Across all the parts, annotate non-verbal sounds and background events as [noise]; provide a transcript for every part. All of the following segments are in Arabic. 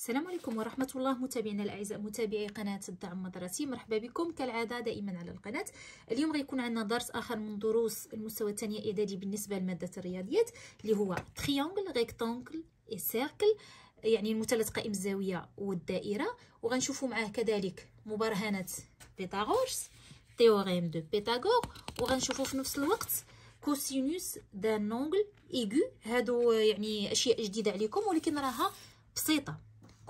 السلام عليكم ورحمة الله متابعينا الأعزاء متابعي قناة الدعم مدرسي مرحبا بكم كالعادة دائما على القناة اليوم غيكون عندنا درس آخر من دروس المستوى الثانية إعدادي بالنسبة لمادة الرياضيات اللي هو تريانجل ريكتانجل إي سيركل يعني المثلث قائم الزاوية والدائرة وغنشوفوا معاه كذلك مبرهنة بيتاغورس تيوريم دو بيتاغور وغنشوفوا في نفس الوقت كوسينوس دان نونجل ايغو هادو يعني اشياء جديده عليكم ولكن راها بسيطه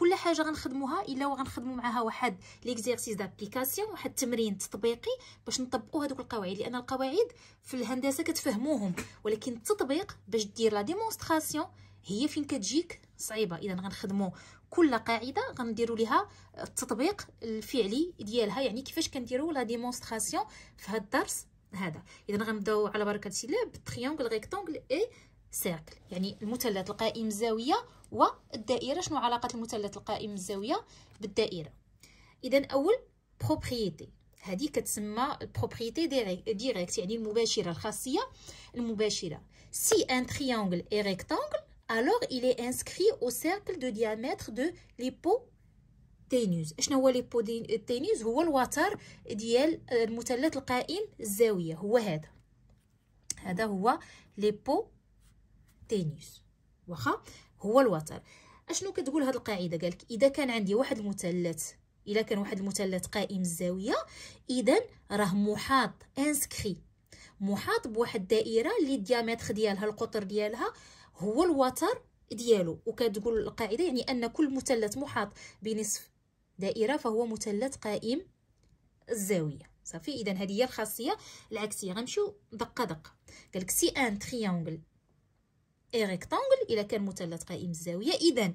كل حاجه غنخدموها الا وغنخدموا معاها واحد ليكزيرسيس دابليكاسيون واحد التمرين تطبيقي باش نطبقوا هذوك القواعد لان القواعد في الهندسه كتفهموهم ولكن التطبيق باش دير لا ديمونستراسيون هي فين كتجيك صعيبه اذا غنخدموا كل قاعده غنديروا لها التطبيق الفعلي ديالها يعني كيفاش كنديروا لا ديمونستراسيون في هذا الدرس هذا اذا غنبداو على بركه الله بالتريونغل ريكتانغل اي سيركل يعني المثلث القائم زاويه والدائره شنو علاقه المثلث القائم الزاويه بالدائره اذا اول بروبريتي هذه كتسمى البروبريتي ديريكت يعني المباشره الخاصيه المباشره سي ان تريانغل اي ريكتانغل الوغ الى انسكري او سيركل دو ديامتر دو ليبو تينيوز شنو هو ليبو تينيوز هو الوتر ديال المثلث القائم الزاويه هو هذا هذا هو ليبو تينيوز واخا هو الوتر اشنو كتقول هاد القاعده قالك اذا كان عندي واحد المثلث الا كان واحد المثلث قائم الزاويه اذا راه محاط انسكري محاط بواحد الدائره اللي الديامتر ديالها القطر ديالها هو الوتر ديالو وكتقول القاعده يعني ان كل مثلث محاط بنصف دائره فهو مثلث قائم الزاويه صافي اذا هذه هي الخاصيه العكسيه غنمشيو دقه دقه قالك سي ان تريانغل اي ريكتانغل الا كان مثلث قائم الزاويه اذا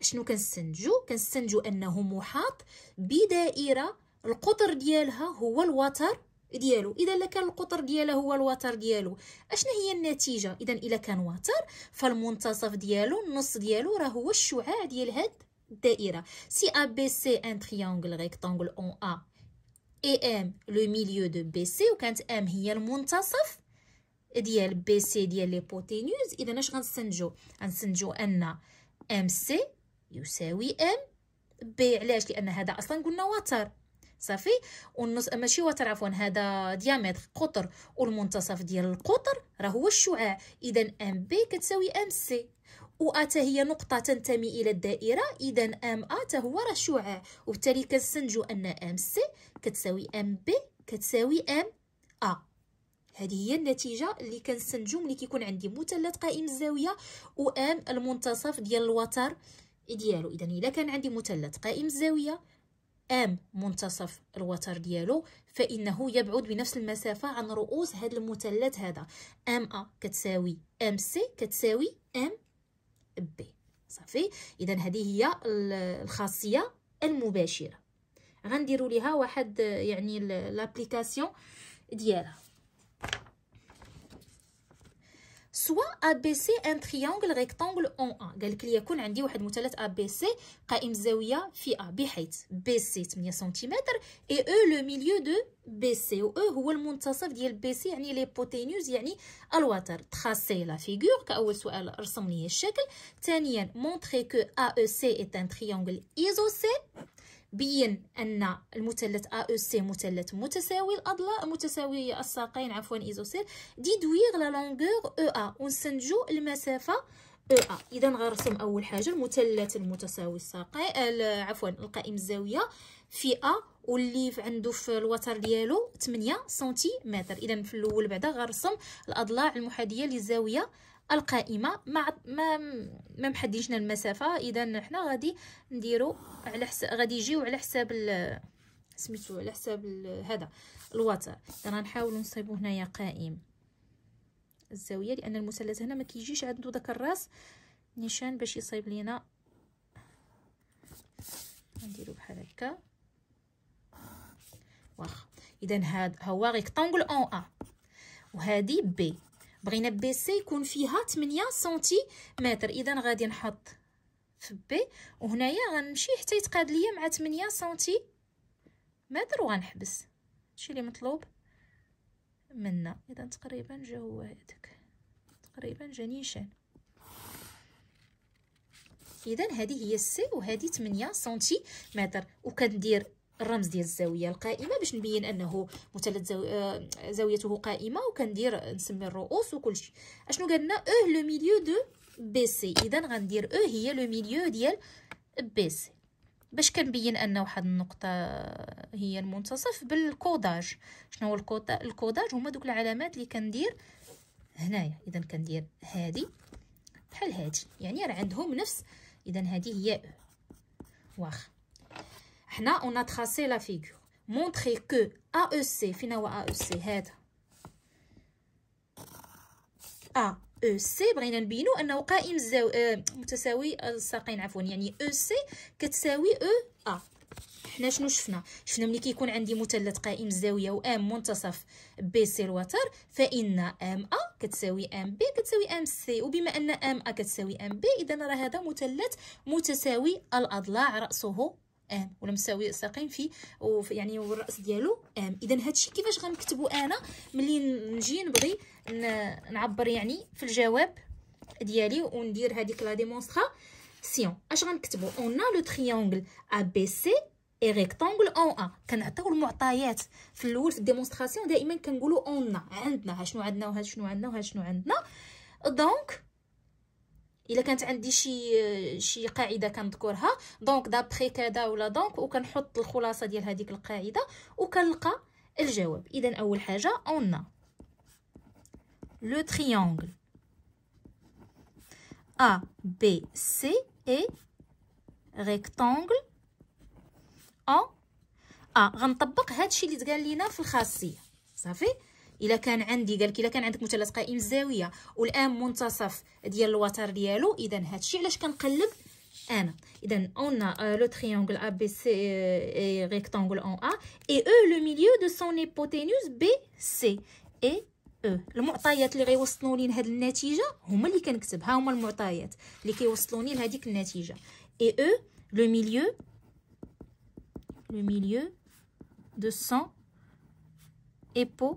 شنو كنستنتجو كنستنتجو انه محاط بدائره القطر ديالها هو الوتر ديالو اذا الا كان القطر ديالها هو الوتر ديالو اشنا هي النتيجه اذا الا كان وتر فالمنتصف ديالو النص ديالو راه هو الشعاع ديال هاد الدائره سي ا بي سي ان تريانغل ريكتانغل اون ا اي ام لو ميليو دو بي سي وكانت ام هي المنتصف ديال بي سي ديال ليبوتينيوز اذا اش غنستنتجو غنستنتجو ان ام سي يساوي ام بي علاش لان هذا اصلا قلنا وتر صافي والنص ماشي وتر عفوا هذا ديامتر قطر والمنتصف ديال القطر راه هو الشعاع اذا ام بي كتساوي ام سي وأتا هي نقطة تنتمي إلى الدائرة إذا أم أتا هو راه شعاع وبالتالي كنستنتجو أن أم سي كتساوي أم بي كتساوي أم أ هذه هي النتيجه اللي كنستنتجو ملي كيكون عندي مثلث قائم الزاويه وام المنتصف ديال الوتر ديالو اذا الا كان عندي مثلث قائم الزاويه ام منتصف الوتر ديالو فانه يبعد بنفس المسافه عن رؤوس هذا المثلث هذا ام ا كتساوي ام سي كتساوي ام بي صافي اذا هذه هي الخاصيه المباشره غنديروا ليها واحد يعني لابليكاسيون ديالها Soit ABC un triangle rectangle en A. Il qu'il y a un triangle ABC qui A. BC est cm et E le milieu de BC. Ou E est le milieu de BC, cest dire BC, cest la figure, l'a figure. Deuxièmement, montrer que AEC est un triangle isocé. بين أن المثلث ا أو سي مثلث متساوي الأضلاع متساوي الساقين عفوا إيزوسيل ديدويغ لا لونغور أو أ ونسنجو المسافة او ا اذا غنرسم اول حاجه المثلث المتساوي الساقين عفوا القائم الزاويه في ا واللي عنده في الوتر ديالو 8 سنتيمتر اذا في الاول بعدا غنرسم الاضلاع المحاديه للزاويه القائمه مع ما ما محددينشنا المسافه اذا حنا غادي نديرو على حساب غادي يجيو على حساب سميتو على حساب هذا الوتر نحاول نصيبو هنايا قائم الزاويه لان المثلث هنا ما كيجيش عنده داك الراس نيشان باش يصيب لينا نديرو بحال هكا واخا اذا هذا هو ريكتانغل اون ا وهذه بي بغينا بي سي يكون فيها 8 سنتيمتر اذا غادي نحط في بي وهنايا غنمشي حتى يتقاد ليا مع 8 سنتيمتر وغنحبس هادشي اللي مطلوب منا اذا تقريبا جا هو هذاك تقريبا جا نيشان اذا هذه هي السي وهذه 8 سنتيمتر وكندير الرمز ديال الزاويه القائمه باش نبين انه مثلث زاو... آه، زاويته قائمه وكندير نسمي الرؤوس وكلشي اشنو قالنا او لو ميليو دو بي سي اذا غندير او أه، هي لو ميليو ديال بي سي باش كنبين ان واحد النقطه هي المنتصف بالكوداج شنو هو الكوداج هما دوك العلامات اللي كندير هنايا اذا كندير هادي بحال هادي يعني راه عندهم نفس اذا هادي هي أه. واخا هنا اون تراسي لا فيغور مونطري كو ا او سي فين هو ا او سي هذا ا او سي بغينا نبينو انه قائم زو... آه متساوي الساقين عفوا يعني او سي كتساوي او ا حنا شنو شفنا شفنا ملي كيكون عندي مثلث قائم الزاويه و ام منتصف بي سي الوتر فان ام ا كتساوي ام بي كتساوي ام سي وبما ان ام ا كتساوي ام بي اذا راه هذا مثلث متساوي الاضلاع راسه ام ولا مساوي ساقين في يعني والراس ديالو ام اذا هادشي كيفاش غنكتبو انا ملي نجي نبغي نعبر يعني في الجواب ديالي وندير هذيك لا ديمونستراسيون اش غنكتبو اون لو تريانغل ا بي سي اي ريكتانغل اون ا كنعطيو المعطيات في الاول في الديمونستراسيون دائما كنقولو اون عندنا ها شنو عندنا وهذا شنو عندنا وهذا شنو عندنا دونك الا كانت عندي شي شي قاعده كنذكرها دونك دابري كذا ولا دونك وكنحط الخلاصه ديال هذيك القاعده وكنلقى الجواب اذا اول حاجه اون لو تريانغل ا بي سي اي ريكتانغل ا ا غنطبق هادشي اللي تقال لينا في الخاصيه صافي الا كان عندي قالك الا كان عندك مثلث قائم الزاويه والام منتصف ديال الوتر ديالو اذا هادشي علاش كنقلب انا اذا اون لو تريانغل ا بي سي ريكتانغل اون ا اي او لو ميليو دو سون ايبوتينوس بي سي اي او المعطيات اللي غيوصلوني لي لهاد النتيجه هما اللي كنكتب ها هما المعطيات اللي كيوصلوني لهاديك النتيجه اي او لو ميليو لو ميليو دو سون ايبو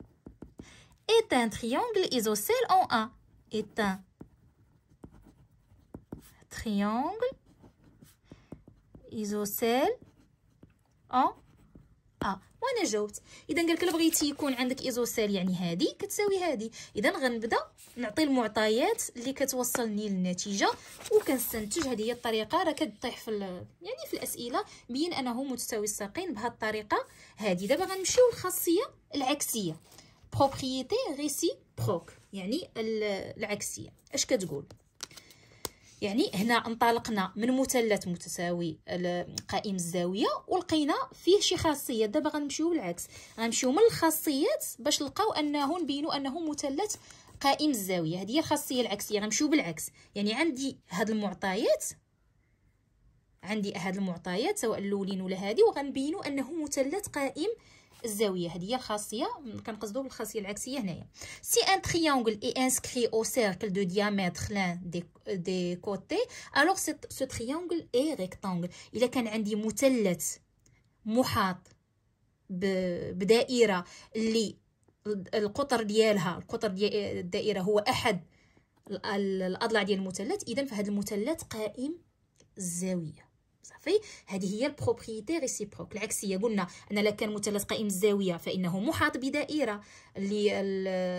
est un triangle isocèle en A Est un triangle isocèle en A. وانا جاوبت اذا قالك لو بغيتي يكون عندك ايزوسيل يعني هادي كتساوي هادي اذا غنبدا نعطي المعطيات اللي كتوصلني للنتيجه وكنستنتج هذه هي الطريقه راه كطيح في يعني في الاسئله بين انه متساوي الساقين بهاد الطريقه هادي دابا غنمشيو للخاصيه العكسيه بروبريتي ريسيبروك يعني العكسيه اش كتقول يعني هنا انطلقنا من مثلث متساوي قائم الزاويه ولقينا فيه شي خاصيه دابا غنمشيو بالعكس غنمشيو من الخاصيات باش نلقاو انه نبينوا انه مثلث قائم الزاويه هذه هي الخاصيه العكسيه غنمشيو بالعكس يعني عندي هاد المعطيات عندي هاد المعطيات سواء الاولين ولا هادي وغنبينوا انه مثلث قائم الزاويه هذه هي الخاصيه كنقصدوا بالخاصيه العكسيه هنايا سي ان تريونغل اي انسكري او سيركل دو ديامتر لان دي دي كوتي الوغ سو تريونغل اي ريكتانغل الا كان عندي مثلث محاط بدائره اللي القطر ديالها القطر ديال الدائره هو احد الاضلاع ديال المثلث اذا فهاد المثلث قائم الزاويه صافي هذه هي البروبريتي ريسيبروك العكسيه قلنا ان لا كان مثلث قائم الزاويه فانه محاط بدائره اللي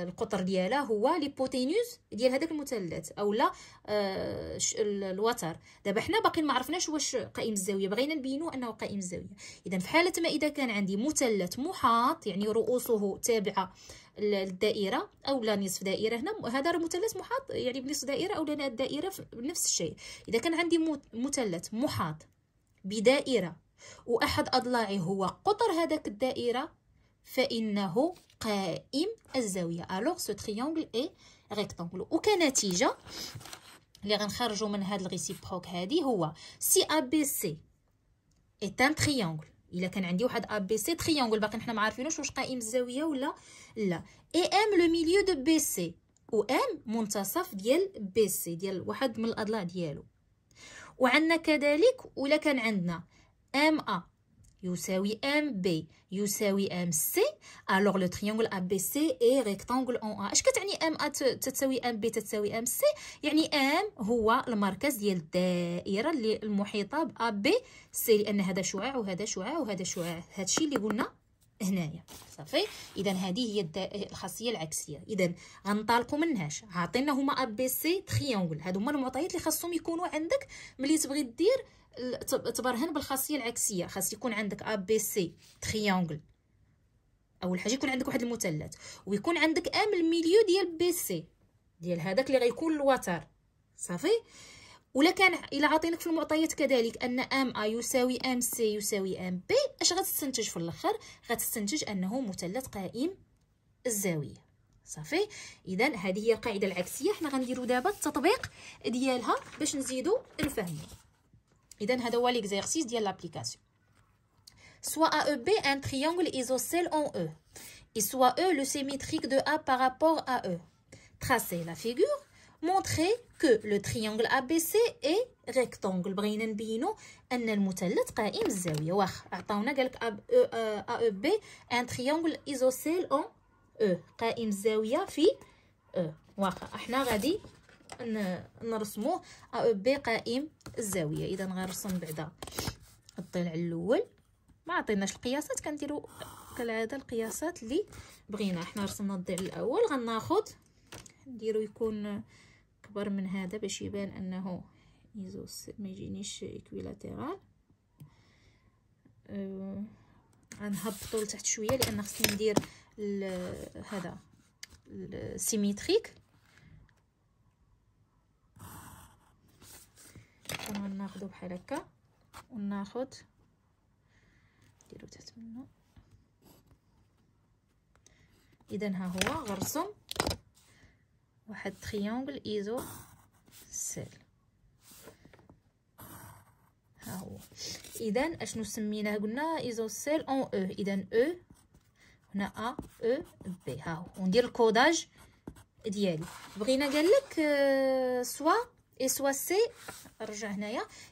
القطر ديالها هو ليبوتينوز ديال هذاك المثلث اولا آه الوتر دابا حنا باقي ما عرفناش واش قائم الزاويه بغينا نبينو انه قائم الزاويه اذا في حاله ما اذا كان عندي مثلث محاط يعني رؤوسه تابعه الدائره او لا نصف دائره هنا هذا مثلث محاط يعني بنصف دائره او لا دائره بنفس الشيء اذا كان عندي مثلث محاط بدائرة وأحد أضلاعه هو قطر هذاك الدائرة فإنه قائم الزاوية ألوغ سو تريونغل إي ريكتونغل وكنتيجة اللي غنخرجو من هاد الغيسيبخوك هادي هو سي أ بي سي إت أن تريونغل الا كان عندي واحد ا بي سي تريانغول باقي حنا معارفينوش واش قائم الزاويه ولا لا اي ام لو ميليو دو بي سي و ام منتصف ديال بي سي ديال واحد من الاضلاع ديالو وعندنا كذلك ولا كان عندنا ام ا يساوي ام بي يساوي ام سي الوغ لو تريانغل ا بي سي اي ريكتانغل اون ا اش كتعني ام ا تساوي ام بي تساوي ام سي يعني ام هو المركز ديال الدائره اللي المحيطه ب ا بي سي لان هذا شعاع وهذا شعاع وهذا شعاع هادشي اللي قلنا هنايا صافي اذا هذه هي الخاصيه العكسيه اذا غنطلقوا منهاش عاطينا هما ا بي سي تريانغول هادو هما المعطيات اللي خاصهم يكونوا عندك ملي تبغي دير تبرهن بالخاصيه العكسيه خاص يكون عندك ا بي سي تريانغول اول حاجه يكون عندك واحد المثلث ويكون عندك ام الميليو ديال بي سي ديال هذاك اللي غيكون الوتر صافي ولا كان الا عاطينك في المعطيات كذلك ان ام ا يساوي ام سي يساوي ام بي اش غتستنتج في الاخر غتستنتج انه مثلث قائم الزاويه صافي اذا هذه هي القاعده العكسيه حنا غنديرو دابا التطبيق ديالها باش نزيدو نفهمو اذا هذا هو ليكزيرسيس ديال لابليكاسيون soit ا بي ان isocèle ايزوسيل اون او اي سوا او لو سيميتريك دو ا بارابور ا او تراسي لا فيغور مونتري que ا بي ABC اي rectangle بغينا نبينو ان المثلث قائم الزاويه واخا عطاونا قالك ا او بي ان تريانغل ايزوسيل اون او قائم الزاويه في او e. واخا احنا غادي نرسموه ا او e بي قائم الزاويه اذا غنرسم بعدا الضلع الاول ما عطيناش القياسات كنديرو كالعاده القياسات اللي بغينا احنا رسمنا الضلع الاول غناخذ نديرو يكون اكبر من هذا باش يبان انه ايزوس ما يجينيش اكويلاتيرال أه غنهبطو لتحت شويه لان خصني ندير هذا السيميتريك ناخذ بحال هكا وناخذ نديرو تحت منه اذا ها هو غرسم Triangle isocèle. Iden, je nous souviens que nous avons isocèle en E. Iden, E. On a A, E, B. On dit le codage. Iden. Soit, et soit C,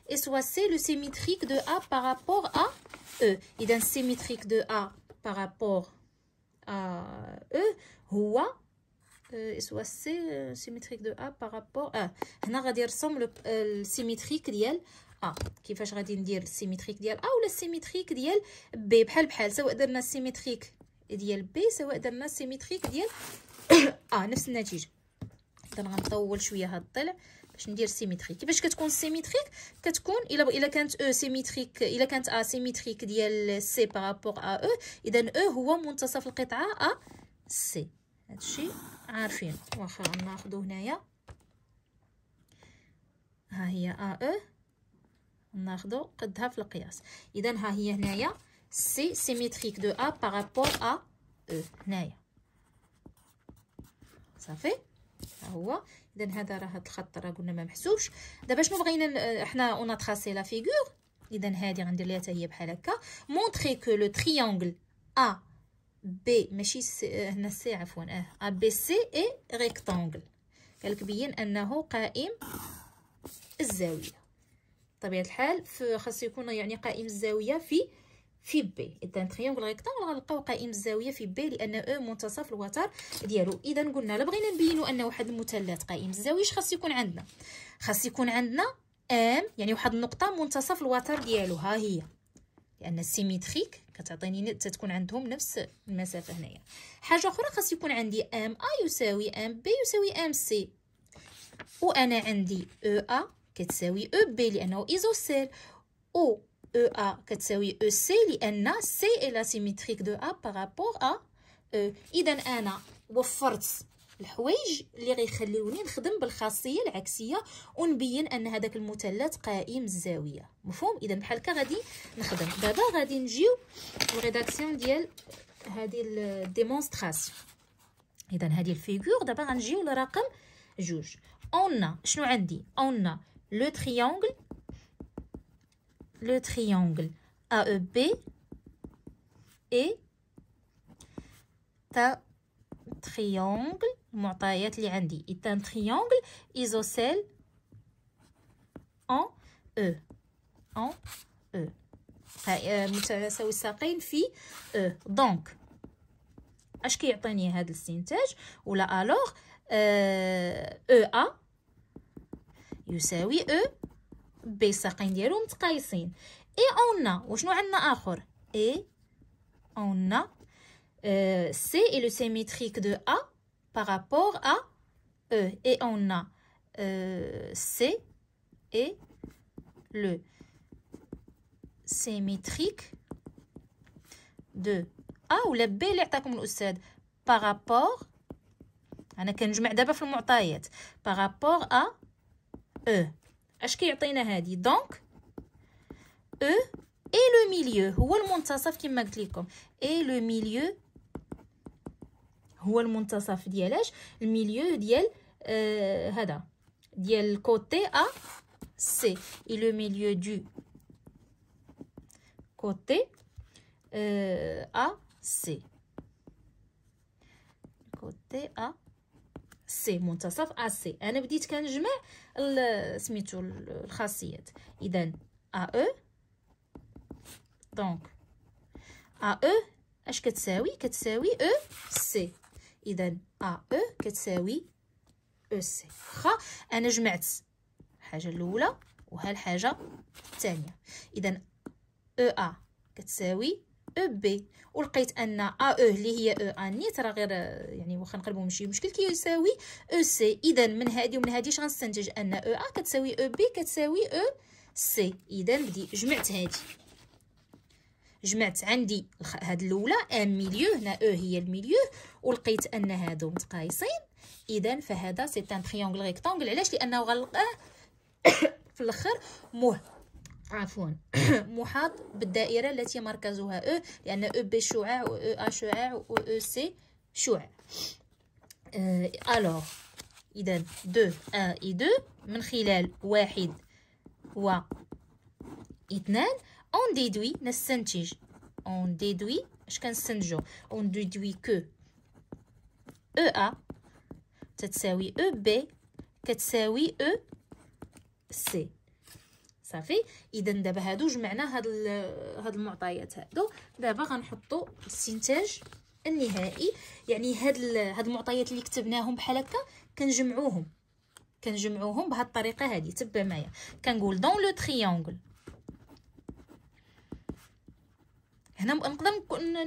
et soit C, le symétrique de A par rapport à E. Iden, symétrique de A par rapport à E, ou A. يسوى سي سيمتريك دو ا بارابور اه هنا غادي نرسم سيميتريك ديال ا كيفاش غادي ندير السيميتريك ديال ا ولا السيميتريك ديال بي بحال بحال سواء درنا السيميتريك ديال بي سواء درنا السيميتريك ديال ا آه. نفس النتيجه اذا غنطول شويه هاد الضلع باش ندير سيميتريك كيفاش كتكون سيميتريك كتكون الا الا كانت او سيميتريك الا كانت ا سيميتريك ديال سي بارابور ا او اذا او هو منتصف القطعه ا سي هادشي عارفين واخا ناخذو هنايا ها هي ا او e، ناخذو قدها في القياس اذا ها هي هنايا سي سيميتريك دو ا بارابور ا او هنايا صافي ها هو اذا هذا راه هاد الخط راه قلنا ما محسوبش دابا شنو بغينا حنا اون تراسي لا فيغور اذا هادي غندير ليها حتى هي بحال هكا مونتخي كو لو تريانغل ا بي ماشي هنا سي عفوا اه ا بي سي اي ريكتونغل قالك بين انه قائم الزاويه بطبيعه الحال خاص يكون يعني قائم الزاويه في في بي اذا تريونغل ريكتونغل غنلقاو قائم الزاويه في بي لان او e منتصف الوتر ديالو اذا قلنا لا بغينا نبينوا ان واحد المثلث قائم الزاويه اش خاص يكون عندنا خاص يكون عندنا ام يعني واحد النقطه منتصف الوتر ديالو ها هي لان السيميتريك كتعطيني تتكون عندهم نفس المسافه هنايا حاجه اخرى خاص يكون عندي ام ا يساوي ام بي يساوي ام سي وانا عندي او e، ا كتساوي او e، بي لانه ايزوسيل او او ا كتساوي او e، سي لان سي اي لا سيميتريك دو ا بارابور ا او اذا انا وفرت الحوايج اللي غيخليوني نخدم بالخاصيه العكسيه ونبين ان هذاك المثلث قائم الزاويه مفهوم اذا بحال هكا غادي نخدم دابا غادي نجيو للريداكسيون ديال هذه الديمونستراسيون اذا هذه الفيغور دابا غنجيو لرقم جوج اون شنو عندي اون لو تريانغل لو تريانغل بي اي تا triangle المعطيات اللي عندي ايتان تريونغل ايزوسيل اون او اون او متساوي الساقين في او e. دونك اش كيعطيني هذا الاستنتاج ولا الوغ او ا يساوي او e بي الساقين ديالو متقايسين اي اونا وشنو عندنا اخر اي اونا سي اي لو سيميتريك دو ا par rapport à E. Et on a euh, C et le symétrique de A ou la B اللي عطاكم الأستاذ par rapport أنا كنجمع دابا في المعطيات par rapport à E اش كيعطينا هادي donc E et le milieu هو المنتصف كما قلت لكم et le milieu هو المنتصف ديالاش الميليو ديال آه هذا ديال الكوتي ا سي اي لو ميليو دو كوتي آه ا سي كوتي ا سي منتصف ا سي انا بديت كنجمع سميتو الخاصيات اذا ا او دونك ا او اش كتساوي كتساوي او سي اذا ا او كتساوي او سي واخا انا جمعت الحاجه الاولى وها الحاجه الثانيه اذا او ا كتساوي او بي ولقيت ان ا او اللي هي او ان نيت راه غير يعني واخا نقلبهم ماشي مشكل كيساوي او سي اذا من هادي ومن هادي شغنستنتج غنستنتج ان او ا كتساوي او بي كتساوي او سي اذا بدي جمعت هادي جمعت عندي هاد الاولى ان ميليو هنا او هي الميليو ولقيت ان هادو متقايصين اذا فهذا سي ان تريونغل ريكتانغل علاش لانه غنلقاه [coughs] في الاخر مو عفوا [coughs] محاط بالدائره التي مركزها او لان او بي شعاع و او ا شعاع و او سي شعاع الوغ آه، اذا دو ان اي دو من خلال واحد و اثنان اون ديدوي نستنتج اون ديدوي اش كنستنتجو اون ديدوي كو او ا تتساوي او بي كتساوي او سي صافي اذا دابا هادو جمعنا هاد هاد المعطيات هادو دابا غنحطو الاستنتاج النهائي يعني هاد هاد المعطيات اللي كتبناهم بحال هكا كنجمعوهم كنجمعوهم بهاد الطريقه هادي تبع معايا كنقول دون لو تريانغل هنا نقدر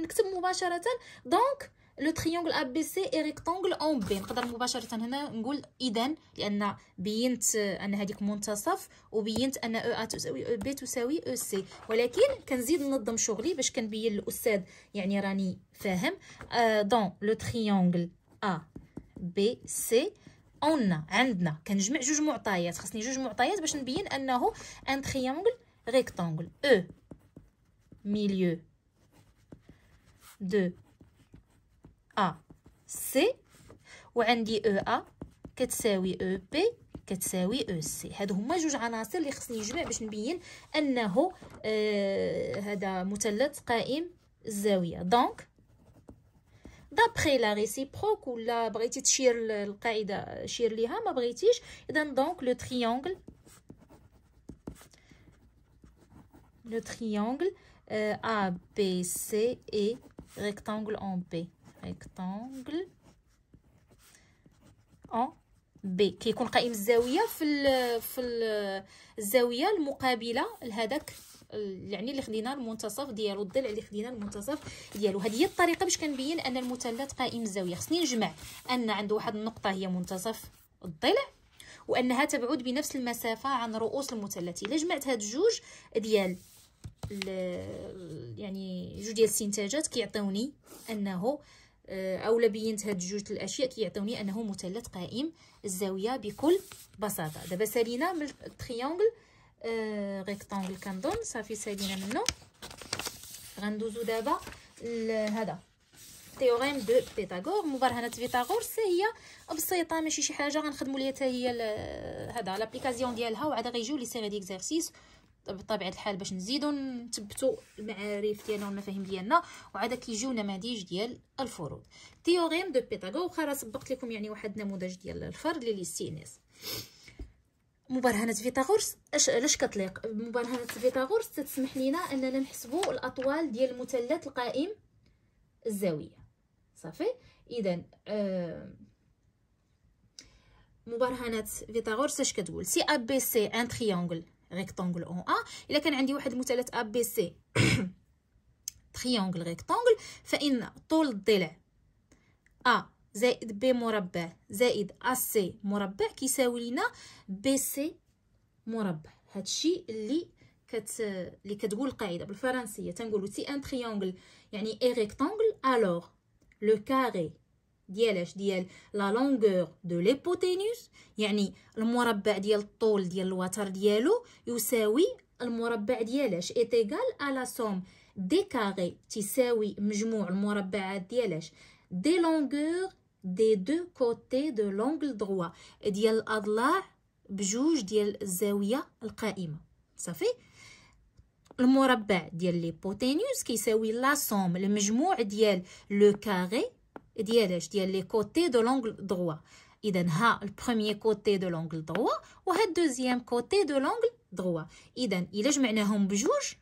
نكتب مباشره دونك لو تريونغل ا بي سي اي ريكتونغل اون بي نقدر مباشره هنا نقول اذا لان بينت ان هذيك منتصف وبينت ان او e ا تساوي او بي تساوي او e سي ولكن كنزيد ننظم شغلي باش كنبين للاستاذ يعني راني فاهم دون لو تريونغل ا بي سي اون عندنا كنجمع جوج معطيات خصني جوج معطيات باش نبين انه ان تريونغل ريكتونغل او ميليو دو أ سي وعندي أو e, أ كتساوي أو e, بي كتساوي او e, سي هادو هما جوج عناصر اللي خصني نجمع باش نبين انه آه مثلث قائم الزاويه دونك دابخي لا ريسيبروك ولا بغيتي تشير القاعده شير ليها ما بغيتيش اذا دونك لو تريانغل لو تريانغل ا بي سي اي rectangle en B rectangle en B كيكون قائم الزاويه في ال في الزاويه المقابله لهذاك يعني اللي خدينا المنتصف ديالو الضلع اللي خدينا المنتصف ديالو هذه هي الطريقه باش كنبين ان المثلث قائم الزاويه خصني نجمع ان عند واحد النقطه هي منتصف الضلع وانها تبعد بنفس المسافه عن رؤوس المثلث الا جمعت هاد جوج ديال يعني جوج ديال الاستنتاجات كيعطيوني انه آه، او بينت هاد جوج الاشياء كيعطيوني انه مثلث قائم الزاويه بكل بساطه دابا سالينا من التريونغل آه ريكتانغل كنظن صافي سالينا منه غندوزو دابا هذا تيوريم دو بيتاغور مبرهنه فيتاغور هي بسيطه ماشي شي حاجه غنخدموا ليها حتى هي هذا لابليكاسيون ديالها وعاد غيجيو لي سيري ديكزارسيس بطبيعه الحال باش نزيدو نثبتو المعارف ديالنا والمفاهيم ديالنا وعاد كيجيو نماذج ديال الفروض تيوغيم دو بيتاغو واخا راه سبقت لكم يعني واحد النموذج ديال الفرد للاستئناس مبرهنه فيتاغورس اش علاش كتليق مبرهنه فيتاغورس تسمح لينا اننا نحسبو الاطوال ديال المثلث القائم الزاويه صافي اذا آه، مبرهنه فيتاغورس اش كتقول سي ا بي سي ان تريانغل ريكتونغل اون ا الا كان عندي واحد المثلث ا بي سي تريونغل ريكتونغل فان طول الضلع ا زائد بي مربع زائد ا سي مربع كيساوي لينا بي سي مربع هادشي اللي كت اللي كتقول القاعده بالفرنسيه تنقولوا تي ان تريونغل يعني اي ريكتونغل الوغ لو كاري ديالاش ديال لا لونغور دو ليبوتينوس يعني المربع ديال الطول ديال الوتر ديالو يساوي المربع ديالاش ايتيغال على سوم دي كاري تساوي مجموع المربعات ديالاش دي لونغور دي دو كوتي دو لونغل دروا ديال الاضلاع بجوج ديال الزاويه القائمه صافي المربع ديال ليبوتينوس كيساوي لا سوم المجموع ديال لو كاري ديالاش ديال لي كوتي دو لونغل دغوا اذا ها البرومي كوتي دو لونغل دغوا وها الدوزيام كوتي دو لونغل دغوا اذا الا جمعناهم بجوج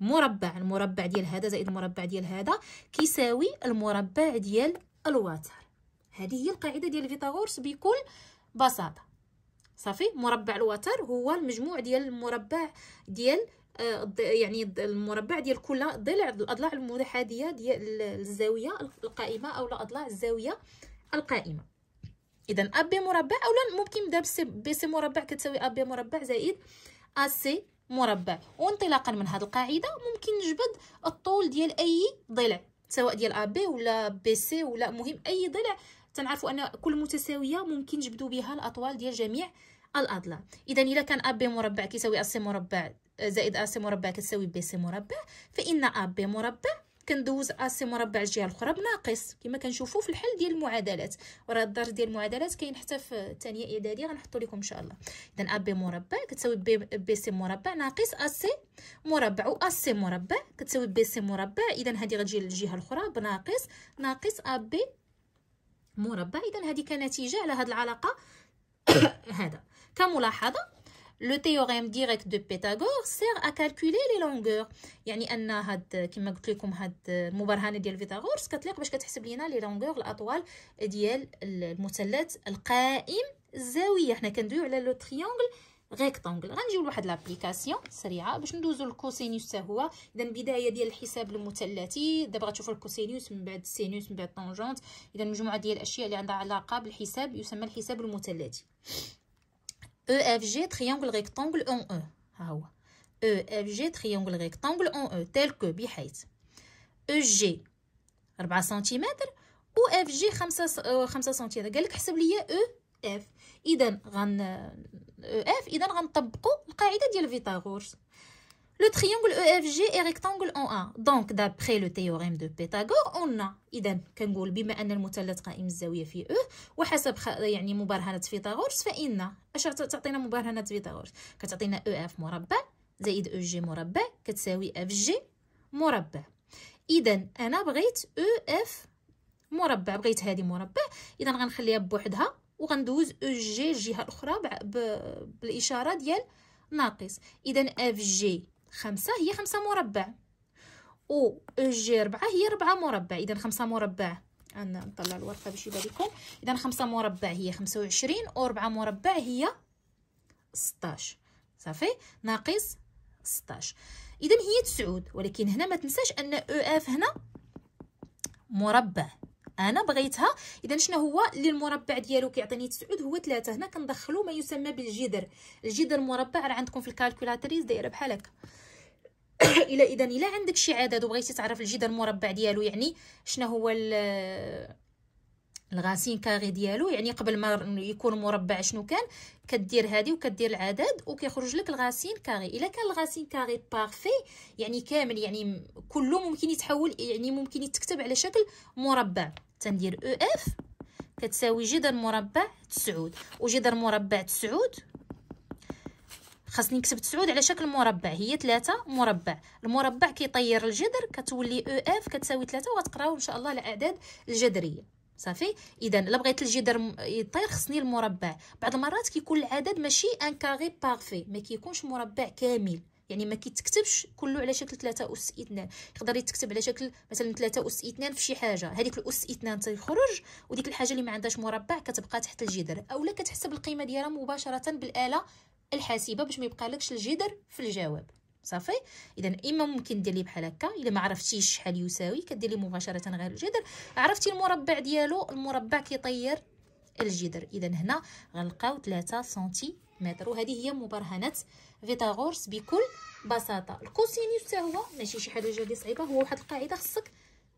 مربع المربع ديال هذا زائد المربع ديال هذا كيساوي المربع ديال الوتر هذه هي القاعده ديال فيثاغورس بكل بساطه صافي مربع الوتر هو المجموع ديال المربع ديال يعني المربع ديال كل ضلع الاضلاع المتحاديه ديال الزاويه القائمه او اضلاع الزاويه القائمه اذا ا بي مربع اولا ممكن نبدا بسي سي مربع كتساوي ا بي مربع زائد ا سي مربع وانطلاقا من هذه القاعده ممكن نجبد الطول ديال اي ضلع سواء ديال ا بي ولا بي سي ولا مهم اي ضلع تنعرفوا ان كل متساويه ممكن نجبدوا بها الاطوال ديال جميع الاضلاع إذا إذا كان أ ب مربع كيساوي أ س مربع زائد أ س مربع كتساوي ب س مربع فإن أ ب مربع كندوز أ س مربع الجهه الاخرى بناقص كما كنشوفوا في الحل ديال المعادلات وراه الدرس ديال المعادلات كاين حتى في الثانيه اعداديه غنحطو لكم ان شاء الله اذا أ ب مربع كتساوي ب س مربع ناقص أ س مربع و أ س مربع كتساوي ب س مربع اذا هذه غتجي للجهه الاخرى بناقص ناقص أ ب مربع اذا هذه كنتيجه على هذه العلاقه [coughs] هذا كملاحظة لو تيوريم ديريكت دو بيتاغور سير ا كالكولي لي لونغور يعني ان هاد كما قلت لكم هاد المبرهنه ديال فيثاغورس كتليق باش كتحسب لينا لي لونغور الاطوال ديال المثلث القائم الزاويه حنا كندويو على لو تريونغل ريكتانغل غنجيو لواحد لابليكاسيون سريعه باش ندوزو الكوسينوس حتى هو اذا بدايه ديال الحساب المثلثي دابا غتشوفوا الكوسينوس من بعد السينوس من بعد طونجونت اذا مجموعه ديال الاشياء اللي عندها علاقه بالحساب يسمى الحساب المثلثي او اف جي تريانجل ريكتانجل اون او ها هو او اف جي تريانجل ريكتانجل اون او تيل كو بحيث او جي 4 سنتيمتر و اف جي 5 5 سنتيمتر قال لك حسب ليا او اف اذا غن اف اذا غنطبقوا القاعده ديال فيتاغورس Le triangle EFG est rectangle en A. Donc, d'après le théorème de Pythagore, on a إذا كنقول بما أن المثلث قائم الزاوية في أو e، وحسب يعني مبرهنة فيثاغورس فإن أش تعطينا مبرهنة فيثاغورس كتعطينا أو e إف مربع زائد أو e جي مربع كتساوي إف جي مربع إذا أنا بغيت أو إف مربع بغيت هذه مربع إذا غنخليها بوحدها وغندوز أو جي الجهة الأخرى بالإشارة ديال ناقص إذا إف جي خمسة هي خمسة مربع و جي ربعة هي ربعة مربع إذا خمسة مربع أنا نطلع الورقة باش يبان لكم إذا خمسة مربع هي خمسة وعشرين أو ربعة مربع هي ستاش صافي ناقص ستاش إذا هي تسعود ولكن هنا ما تنساش أن أو e إف هنا مربع انا بغيتها اذا شنو هو اللي المربع ديالو كيعطيني 9 هو 3 هنا كندخلو ما يسمى بالجذر الجذر المربع راه عندكم في الكالكولاتريز دايره بحال هكا [coughs] الى اذا الى عندك شي عدد وبغيتي تعرف الجذر المربع ديالو يعني شنو هو [coughs] الغاسين كاغي ديالو يعني قبل ما يكون مربع شنو كان كدير هادي وكدير العدد وكيخرج لك الغاسين كاغي الا كان الغاسين كاغي بارفي يعني كامل يعني كله ممكن يتحول يعني ممكن يتكتب على شكل مربع تندير او e اف كتساوي جدر مربع تسعود وجدر مربع تسعود خاصني نكتب تسعود على شكل مربع هي ثلاثة مربع المربع كيطير الجذر كتولي او e اف كتساوي ثلاثة وغتقراو ان شاء الله الاعداد الجذريه صافي اذا الا بغيت الجذر يطير خصني المربع بعض المرات كيكون العدد ماشي ان كاري بارفي ما كيكونش مربع كامل يعني ما كيتكتبش كله على شكل 3 اس 2 يقدر يتكتب على شكل مثلا 3 اس 2 في شي حاجه هذيك الاس 2 تيخرج وديك الحاجه اللي ما عندهاش مربع كتبقى تحت الجدر اولا كتحسب القيمه ديالها مباشره بالاله الحاسبه باش ما يبقالكش الجدر في الجواب صافي اذا اما ممكن دير لي بحال هكا الا ما عرفتيش شحال يساوي كدير لي مباشره غير الجدر عرفتي المربع ديالو المربع كيطير الجدر اذا هنا غنلقاو 3 سنتي متر وهذه هي مبرهنات فيتاغورس بكل بساطه الكوسينوس حتى هو ماشي شي حاجه اللي صعيبه هو واحد القاعده خصك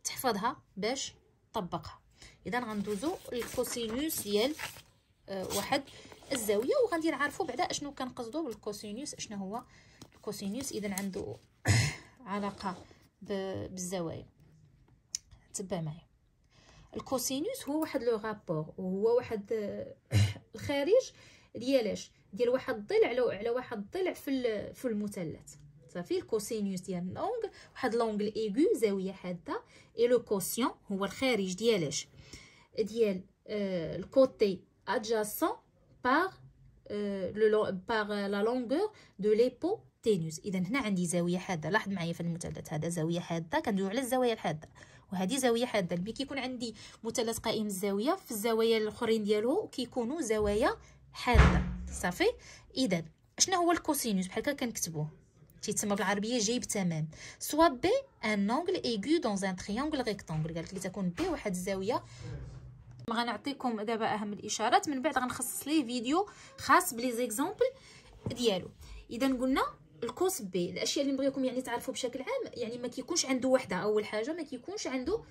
تحفظها باش تطبقها اذا غندوزو للكوسينوس ديال آه، واحد الزاويه وغادي نعرفوا بعدا اشنو كنقصدوا بالكوسينوس اشنو هو الكوسينوس اذا عنده [coughs] علاقه بالزوايا تبع معايا الكوسينوس هو واحد لو رابور وهو واحد آه، [coughs] الخارج ديال اش ديال واحد الضلع على على واحد الضلع في في المثلث صافي الكوسينوس ديال لونغ واحد لونغ ايغو زاويه حاده اي لو كوسيون هو الخارج ديالاش ديال الكوتي ادجاسون بار لو بار لا لونغور دو ليبو تينوس اذا هنا عندي زاويه حاده لاحظ معايا في المثلث هذا زاويه حاده كندويو على الزوايا الحاده وهذه زاويه حاده ملي كيكون عندي مثلث قائم الزاويه في الزوايا الاخرين ديالو كيكونوا زوايا حاده صافي اذا شنو هو الكوسينوس بحال هكا كنكتبوه تيتسمى بالعربيه جيب تمام سوا بي ان اونغل ايغو دون ان تريانغل ريكتانغل قالت لي تكون بي واحد الزاويه غنعطيكم دابا اهم الاشارات من بعد غنخصص ليه فيديو خاص بلي زيكزامبل ديالو اذا قلنا الكوس بي الاشياء اللي نبغيكم يعني تعرفوا بشكل عام يعني ما كيكونش عنده وحده اول حاجه ما كيكونش عنده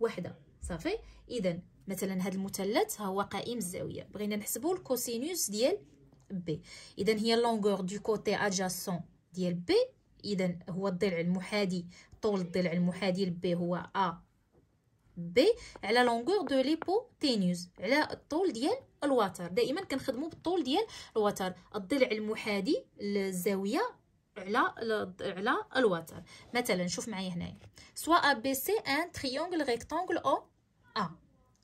وحده صافي اذا مثلا هذا المثلث ها هو قائم الزاويه بغينا نحسبوا الكوسينوس ديال B اذا هي اللونغور دو كوتي ادجاسون ديال بي اذا هو الضلع المحادي طول الضلع المحادي لبي هو ا بي على لونغور دو ليبو تينيوز على الطول ديال الوتر دائما كنخدمو بالطول ديال الوتر الضلع المحادي للزاويه على على الوتر مثلا شوف معايا هنايا سواء بي سي ان تريونغل ريكتانغل او ا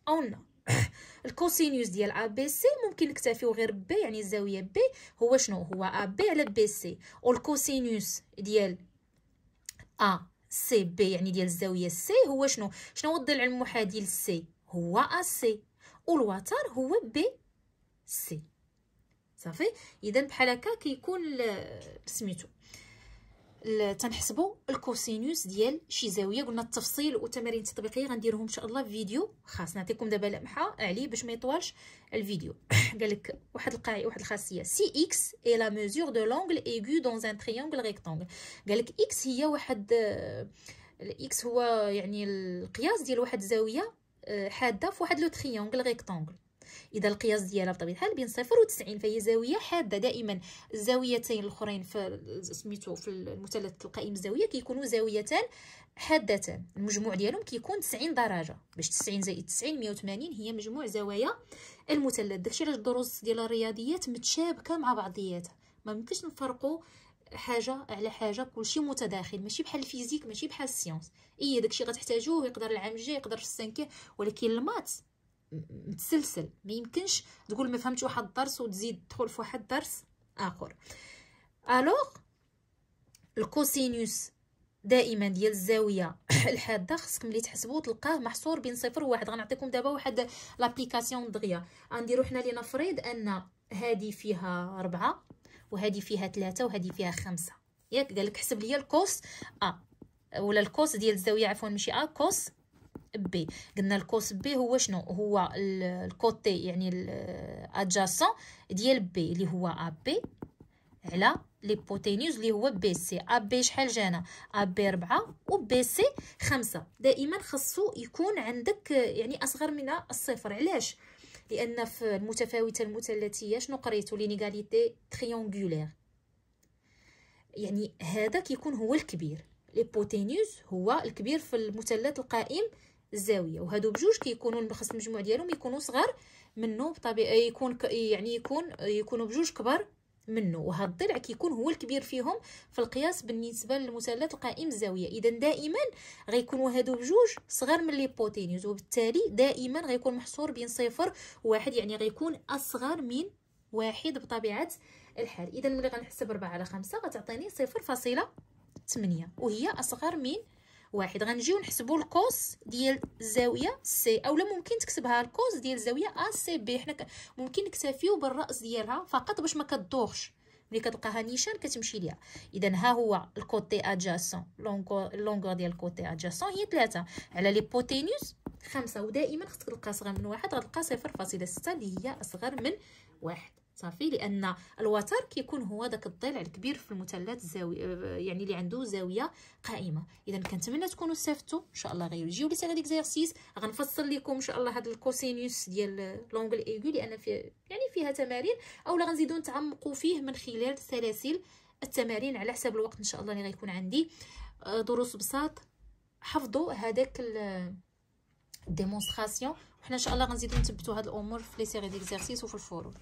او نا [coughs] الكوسينيوس ديال ا بي سي ممكن نكتفيو غير ب يعني الزاويه بي هو شنو هو ا بي على بي سي والكوسينيوس ديال ا سي بي يعني ديال الزاويه سي هو شنو شنو هو الضلع المحادي لسي هو ا سي والوتر هو بي سي صافي اذا بحال هكا كيكون سميتو تنحسبوا الكوسينوس ديال شي زاويه قلنا التفصيل والتمارين التطبيقيه غنديرهم ان شاء الله في فيديو خاص نعطيكم دابا لمحه عليه باش ما يطولش الفيديو [coughs] قال لك واحد القاعده واحد الخاصيه سي اكس اي لا ميزور دو لونغل ايغو دون ان تريانغل ريكتانغل قال لك اكس هي واحد الاكس هو يعني القياس ديال واحد الزاويه آه، حاده في واحد لو تريانغل ريكتانغل اذا القياس ديالها بطبيعه الحال بين صفر 90 فهي زاويه حاده دائما الزاويتين الاخرين في سميتو في المثلث القائم الزاويه كيكونوا زاويتان حادتان المجموع ديالهم كيكون 90 درجه باش 90 زائد 90 180 هي مجموع زوايا المثلث داكشي علاش الدروس ديال الرياضيات متشابكه مع بعضياتها ما يمكنش نفرقوا حاجه على حاجه كلشي متداخل ماشي بحال الفيزيك ماشي بحال السيونس اي داكشي غتحتاجوه يقدر العام الجاي يقدر في السنكي ولكن المات متسلسل ما يمكنش تقول ما فهمتش واحد الدرس وتزيد تدخل في واحد الدرس اخر الوغ الكوسينوس دائما ديال الزاويه [clears throat] الحاده خصك ملي تحسبو تلقاه محصور بين صفر وواحد غنعطيكم دابا واحد لابليكاسيون دغيا غنديرو حنا لنفرض ان هادي فيها ربعة وهادي فيها ثلاثة وهادي فيها خمسة ياك قالك حسب ليا الكوس ا آه. ولا الكوس ديال الزاويه عفوا ماشي ا آه. كوس بي قلنا الكوس بي هو شنو هو الكوتي يعني الادجاسون ديال بي اللي هو ا بي على بوتينيوز اللي هو بي سي ا بي شحال جانا ا بي 4 و بي سي 5 دائما خاصو يكون عندك يعني اصغر من الصفر علاش لان في المتفاوته المثلثيه شنو قريتو لينيغاليتي تريونغولير يعني هذا كيكون هو الكبير بوتينيوز هو الكبير في المثلث القائم الزاويه وهادو بجوج كيكونوا المخص المجموع ديالهم يكونوا صغار منه بطبيعه يكون يعني يكون يكونوا بجوج كبار منه وهذا الضلع كيكون هو الكبير فيهم في القياس بالنسبه للمثلث القائم الزاويه اذا دائما غيكونوا هادو بجوج صغار من ليبوتينيوز وبالتالي دائما غيكون محصور بين صفر وواحد يعني غيكون اصغر من واحد بطبيعه الحال اذا ملي غنحسب 4 على 5 غتعطيني 0.8 وهي اصغر من واحد غنجيو نحسبوا الكوس ديال الزاويه سي اولا ممكن تكتبها الكوس ديال الزاويه ا سي بي حنا ك... ممكن نكتفيو بالراس ديالها فقط باش ما كتدورش ملي كتلقاها نيشان كتمشي ليها اذا ها هو الكوتي ادجاسون لونغور ديال الكوتي ادجاسون هي ثلاثة على لي بوتينيوس خمسة ودائما خصك تلقى صغر من واحد غتلقى صفر فاصلة ستة اللي هي اصغر من واحد صافي لان الوتر كيكون هو داك الضلع الكبير في المثلث الزاويه آه، يعني اللي عنده زاويه قائمه اذا كنتمنى تكونوا استفدتوا ان شاء الله غيجيو لي هذا الاكزرسيس غنفصل لكم ان شاء الله هذا الكوسينوس ديال لونغل ايغو لان فيه يعني فيها تمارين اولا غنزيدو نتعمقوا فيه من خلال سلاسل التمارين على حساب الوقت ان شاء الله اللي غيكون عندي آه، دروس بساط حفظوا هذاك الديمونستراسيون آه، وحنا ان شاء الله غنزيدو نثبتوا هاد الامور في لي سيري ديكزارسيس وفي الفروض